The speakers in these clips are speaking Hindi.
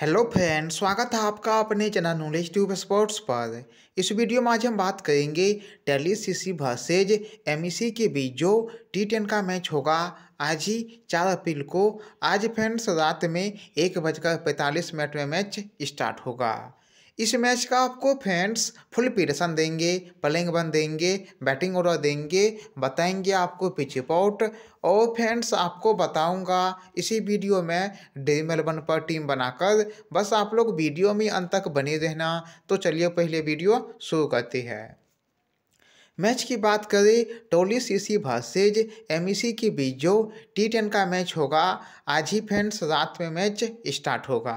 हेलो फ्रेंड स्वागत है आपका अपने चैनल नॉलेज ट्यूब स्पोर्ट्स पर इस वीडियो में आज हम बात करेंगे टेली C C versus M K बीच जो टी टेन का मैच होगा आज ही चार अप्रैल को आज फ्रेंड्स रात में एक बजकर पैंतालीस मिनट में मैच स्टार्ट होगा इस मैच का आपको फैंस फुल पीरसन देंगे प्लेइंग बन देंगे बैटिंग ऑर्डर देंगे बताएंगे आपको पिच आउट और फैंस आपको बताऊंगा इसी वीडियो में ड्रीम एलेवन पर टीम बनाकर बस आप लोग वीडियो में अंत तक बने रहना तो चलिए पहले वीडियो शुरू करते हैं मैच की बात करें टोली एम ई सी की बीच जो टी टेन का मैच होगा आज ही फैंस रात में मैच स्टार्ट होगा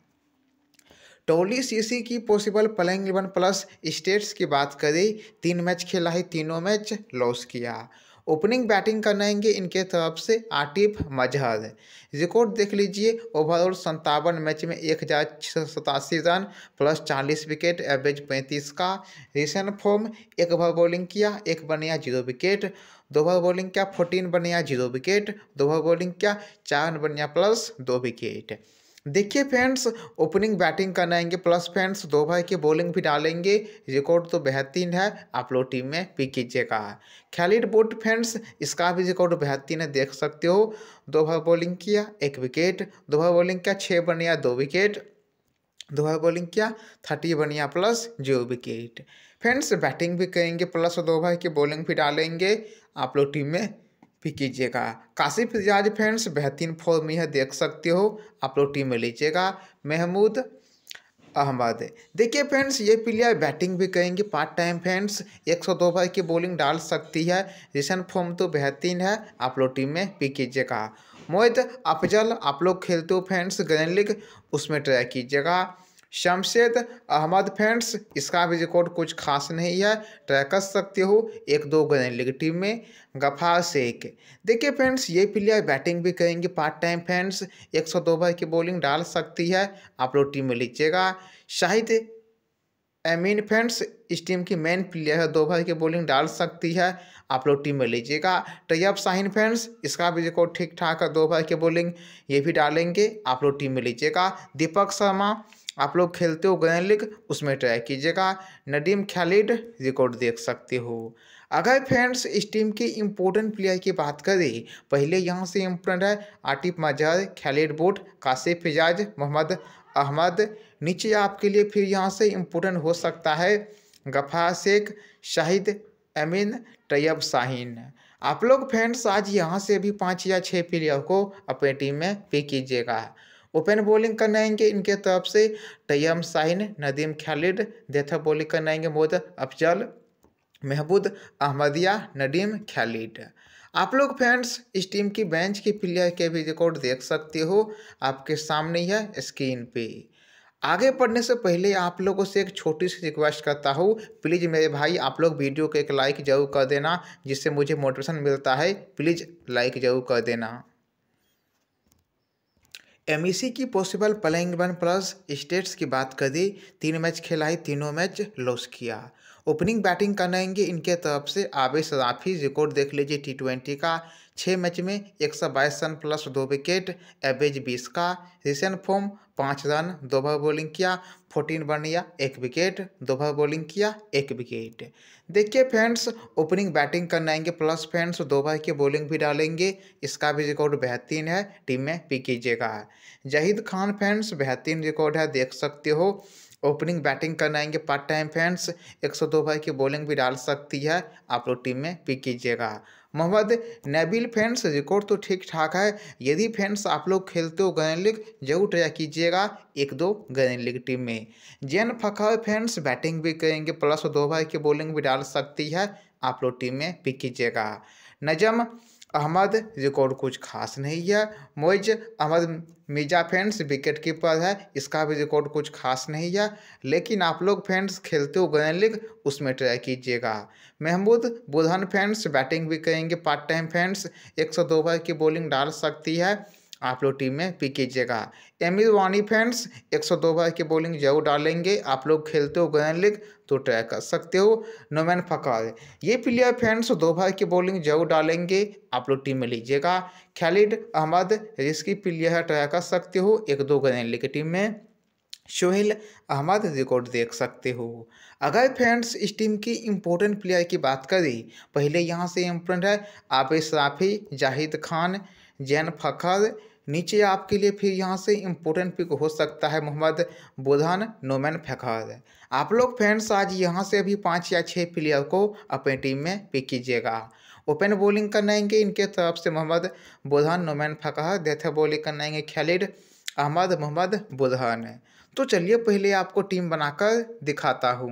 टोली सीसी की possible playing eleven plus stats की बात करें तीन मैच खेला है तीनों मैच लॉस किया ओपनिंग बैटिंग करनाएंगे इनके तरफ से आटिफ मजहर रिकॉर्ड देख लीजिए ओवरऑल संतावन मैच में एक हज़ार छः सतासी रन प्लस चालीस विकेट एवरेज पैंतीस का रिसेंट फॉर्म एक ओवर बॉलिंग किया एक बनिया जीरो विकेट दो ओवर बॉलिंग किया फोर्टीन बनिया जीरो विकेट दो ओवर बॉलिंग किया चार बनिया प्लस दो विकेट देखिए फ्रेंड्स ओपनिंग बैटिंग आएंगे प्लस फ्रेंड्स दो भाई की बॉलिंग भी डालेंगे रिकॉर्ड तो बेहतरीन है आप लोग टीम में पिक कीजिएगा खैलिड बोट फ्रेंड्स इसका भी रिकॉर्ड बेहतरीन है देख सकते हो दो भाई बॉलिंग किया एक विकेट दो भाई बॉलिंग किया छः बन गया दो विकेट दो भाई बॉलिंग किया थर्टी बन गया plus zero wicket friends batting भी करेंगे प्लस दो भाई की बॉलिंग भी डालेंगे आप लोग टीम में भी कीजिएगा काशिफ रिजाज फ्रेंड्स बेहतरीन फॉर्म यह देख सकते हो आप लोग टीम में लीजिएगा महमूद अहमद देखिए फ्रेंड्स ये प्लेयर बैटिंग भी करेंगे पार्ट टाइम फ्रेंड्स 102 बार की बॉलिंग डाल सकती है रिसेंट फॉर्म तो बेहतरीन है आप लोग टीम में पिक कीजिएगा मोहित अफजल आप लोग खेलते हो फ्रेंड्स ग्रैंड लीग उसमें ट्राई कीजिएगा शमशेद अहमद फ्रेंड्स इसका भी रिकॉर्ड कुछ खास नहीं है ट्राई कर सकते हो एक दो गए टीम में गफा शेख देखिए फ्रेंड्स ये प्लेयर बैटिंग भी करेंगे पार्ट टाइम फ्रेंड्स दो भर की बॉलिंग डाल सकती है आप लोग टीम में लीजिएगा शाहिद एमीन फ्रेंड्स इस टीम की मेन प्लेयर है दो भर की बॉलिंग डाल सकती है आप लोग टीम में लीजिएगा तैयब शाहिन फ्रेंड्स इसका भी रिकॉर्ड ठीक ठाक है दो भर की बॉलिंग ये भी डालेंगे आप लोग टीम में लीजिएगा दीपक शर्मा आप लोग खेलते हो ग्रैंड लीग उसमें ट्राई कीजिएगा नदीम ख्यालिड रिकॉर्ड देख सकते हो अगर फ्रेंड्स इस टीम के इम्पोर्टेंट प्लेयर की बात करें पहले यहाँ से इम्पोर्टेंट है आटिफ मजहर ख्यालिड बोट काशिफ़ फिजाज मोहम्मद अहमद नीचे आपके लिए फिर यहाँ से इम्पोर्टेंट हो सकता है गफा शेख शाहिद अमीन तैयब शाहीन आप लोग फ्रेंड्स आज यहाँ से भी पाँच या छः प्लेयर को अपनी टीम में पे कीजिएगा ओपन बॉलिंग करने आएंगे इनके तरफ से तयम साहिन नदीम खालिद डेथ बॉलिंग करने आएंगे मोहद अफजल महबूद अहमदिया नदीम खालिद आप लोग फ्रेंड्स इस टीम की बेंच की प्लेयर के भी रिकॉर्ड देख सकते हो आपके सामने है स्क्रीन पे आगे पढ़ने से पहले आप लोगों से एक छोटी सी रिक्वेस्ट करता हूँ प्लीज़ मेरे भाई आप लोग वीडियो को एक लाइक ज़रूर कर देना जिससे मुझे मोटिवेशन मिलता है प्लीज़ लाइक ज़रूर कर देना एम e की possible playing one plus stats की बात कर दी तीन मैच खेलाई तीनों मैच लॉस किया ओपनिंग बैटिंग कराएंगे इनके तरफ से आवेश राफी रिकॉर्ड देख लीजिए टी ट्वेंटी का छः मैच में एक सौ बाईस रन प्लस दो विकेट एवरेज बीस का रिसेंट फॉर्म पाँच रन दो भर बॉलिंग किया फोर्टीन बन या एक विकेट दो भर बॉलिंग किया एक विकेट देखिए फ्रेंड्स ओपनिंग बैटिंग करनाएंगे प्लस फ्रेंड्स दो भर की बॉलिंग भी डालेंगे इसका भी रिकॉर्ड बेहतरीन है टीम में पी कीजिएगा जहीद खान फ्रेंड्स बेहतरीन रिकॉर्ड है देख सकते हो ओपनिंग बैटिंग करने आएंगे पार्ट टाइम फैंस 102 भाई की बॉलिंग भी डाल सकती है आप लोग टीम में पिक कीजिएगा मोहम्मद नबील फैंस रिकॉर्ड तो ठीक ठाक है यदि फैंस आप लोग खेलते हो गैन लीग जरूर ट्राई कीजिएगा एक दो गैन लीग टीम में जैन फखाव फैंस बैटिंग भी करेंगे प्लस दो भाई की बॉलिंग भी डाल सकती है आप लोग टीम में पिक कीजिएगा नजम अहमद रिकॉर्ड कुछ खास नहीं है Moiz Ahmed Mirza friends wicket keeper है इसका भी रिकॉर्ड कुछ खास नहीं है लेकिन आप लोग फ्रेंड्स खेलते हो गन लीग उसमें ट्राई कीजिएगा महमूद बुधन फ्रेंड्स बैटिंग भी करेंगे पार्ट टाइम फ्रेंड्स दो ओवर की बॉलिंग डाल सकती है आप लोग टीम में पिक कीजिएगा एमिर वानी फैंस 102 बार की बॉलिंग जरूर डालेंगे आप लोग खेलते हो गन लीग तो ट्राई कर सकते हो नोमैन फकाल ये प्लेयर फैंस दो बार की बॉलिंग जरूर डालेंगे आप लोग टीम में लीजिएगा Khalid Ahmed risky player try कर सकते हो एक दो गन लीग की टीम में शोहेल अहमद रिकॉर्ड देख सकते हो अगर फ्रेंड्स इस टीम की इम्पोर्टेंट प्लेयर की बात करें पहले यहाँ से इम्पोर्टेंट है आबिश राफ़ी जाहिद खान जैन फखर नीचे आपके लिए फिर यहाँ से इम्पोर्टेंट पिक हो सकता है मोहम्मद बुधन नोमैन फैखर आप लोग फ्रेंड्स आज यहाँ से भी पाँच या छः प्लेयर को अपनी टीम में पिक कीजिएगा ओपन बॉलिंग करनाएंगे इनके तरफ से मोहम्मद बुधन नोमैन फकहर देते बॉलिंग करनाएंगे खलीड अहमद मोहम्मद बुधन तो चलिए पहले आपको टीम बनाकर दिखाता हूँ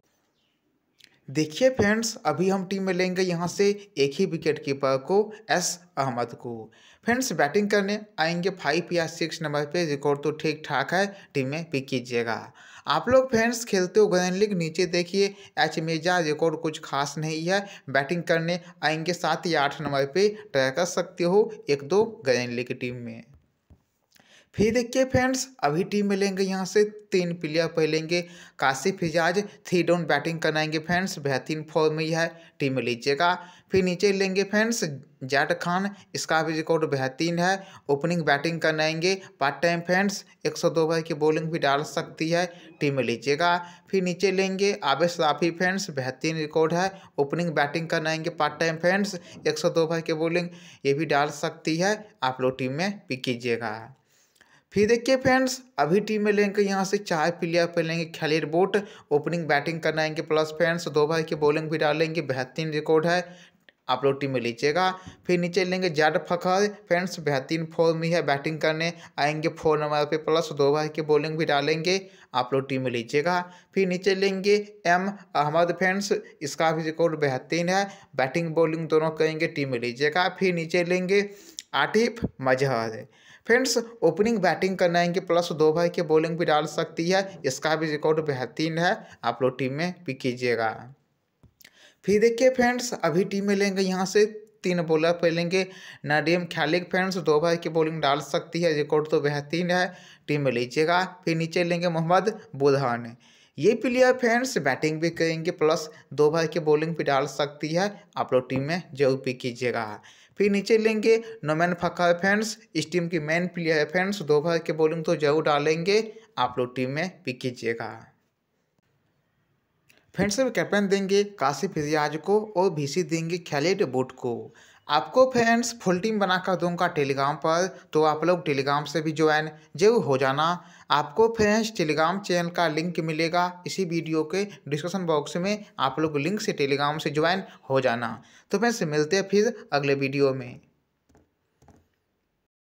देखिए फ्रेंड्स अभी हम टीम में लेंगे यहाँ से एक ही विकेट कीपर को एस अहमद को फ्रेंड्स बैटिंग करने आएंगे फाइव या सिक्स नंबर पे रिकॉर्ड तो ठीक ठाक है टीम में पिक कीजिएगा आप लोग फ्रेंड्स खेलते हो ग्रैंड लीग नीचे देखिए एच मिर्जा रिकॉर्ड कुछ खास नहीं है बैटिंग करने आएंगे सात या आठ नंबर पे ट्राई कर सकते हो एक दो ग्रैंड लीग टीम में फिर देखिए फ्रेंड्स अभी टीम मिलेंगे यहाँ से तीन प्लेयर पहलेंगे Kashif Hijaz three down batting कराएंगे फ्रेंड्स बेहतरीन फॉर्म में है टीम में लीजिएगा फिर नीचे लेंगे फ्रेंड्स जाट खान इसका भी रिकॉर्ड बेहतरीन है ओपनिंग बैटिंग कराएंगे पार्ट टाइम फ्रेंड्स दो भाई की बॉलिंग भी डाल सकती है टीम में लीजिएगा फिर नीचे लेंगे आवेश राफी फ्रेंड्स बेहतरीन रिकॉर्ड है ओपनिंग बैटिंग कराएंगे पार्ट टाइम फ्रेंड्स दो ओवर की बॉलिंग ये भी डाल सकती है आप लोग टीम में पिक कीजिएगा फिर देखिए फ्रेंड्स अभी टीम में लेंगे यहाँ से चार प्लेयर पे लेंगे खलीर बोट ओपनिंग बैटिंग आएंगे प्लस फ्रेंड्स दो भाई की बॉलिंग भी डालेंगे बेहतरीन रिकॉर्ड है आप लोग टीम में लीजिएगा फिर नीचे लेंगे जाड फखर फ्रेंड्स बेहतरीन फॉर्म में है बैटिंग करने आएंगे फोर नंबर पे प्लस दो भाई की बॉलिंग भी डालेंगे आप लोग टीम में लीजिएगा फिर नीचे लेंगे एम अहमद फ्रेंड्स इसका भी रिकॉर्ड बेहतरीन है बैटिंग बॉलिंग दोनों करेंगे टीम में लीजिएगा फिर नीचे लेंगे Atif Mazhar friends opening batting करने आएंगे प्लस दो भाई की बॉलिंग भी डाल सकती है इसका भी रिकॉर्ड बेहतरीन है आप लोग टीम में पिक कीजिएगा फिर देखिए फ्रेंड्स अभी टीम में लेंगे यहाँ से तीन बॉलर लेंगे नडीम ख्यालिक फ्रेंड्स दो भाई की बॉलिंग डाल सकती है रिकॉर्ड तो बेहतरीन है टीम में लीजिएगा फिर नीचे लेंगे मोहम्मद बुधान ये प्लेयर फ्रेंड्स बैटिंग भी करेंगे प्लस दो भाई की बॉलिंग भी डाल सकती है आप लोग टीम में जरूर पिक कीजिएगा फिर नीचे लेंगे नोमैन फकर फ्रेंड्स इस टीम की मेन प्लेयर है फ्रेंड्स दो भाई की बॉलिंग तो जरूर डालेंगे आप लोग टीम में पिक कीजिएगा फ्रेंड्स कैप्टन देंगे काशिफ रियाज को और भीसी देंगे खैलेड बुट को आपको फ्रेंड्स फुल टीम बनाकर दूंगा टेलीग्राम पर तो आप लोग टेलीग्राम से भी ज्वाइन जरूर हो जाना आपको फ्रेंड्स टेलीग्राम चैनल का लिंक मिलेगा इसी वीडियो के डिस्क्रिप्शन बॉक्स में आप लोग लिंक से टेलीग्राम से ज्वाइन हो जाना तो फ्रेंड्स मिलते हैं फिर अगले वीडियो में